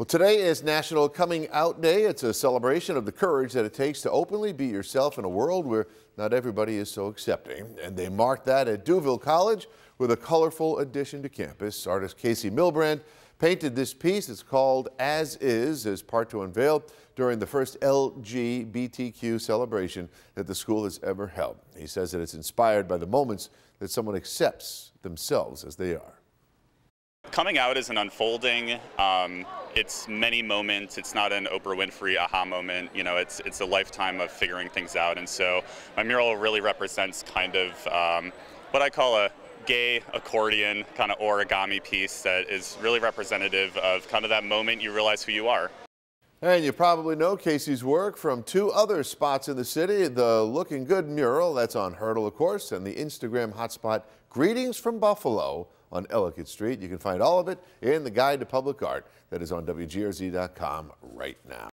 Well, today is National Coming Out Day. It's a celebration of the courage that it takes to openly be yourself in a world where not everybody is so accepting. And they marked that at Duville College with a colorful addition to campus. Artist Casey Milbrand painted this piece. It's called As Is as part to unveil during the first LGBTQ celebration that the school has ever held. He says that it's inspired by the moments that someone accepts themselves as they are coming out is an unfolding. Um, it's many moments. It's not an Oprah Winfrey aha moment. You know, it's it's a lifetime of figuring things out. And so my mural really represents kind of um, what I call a gay accordion kind of origami piece that is really representative of kind of that moment you realize who you are. And you probably know Casey's work from two other spots in the city, the Looking Good mural, that's on Hurdle, of course, and the Instagram hotspot Greetings from Buffalo, on Ellicott Street. You can find all of it in the Guide to Public Art that is on WGRZ.com right now.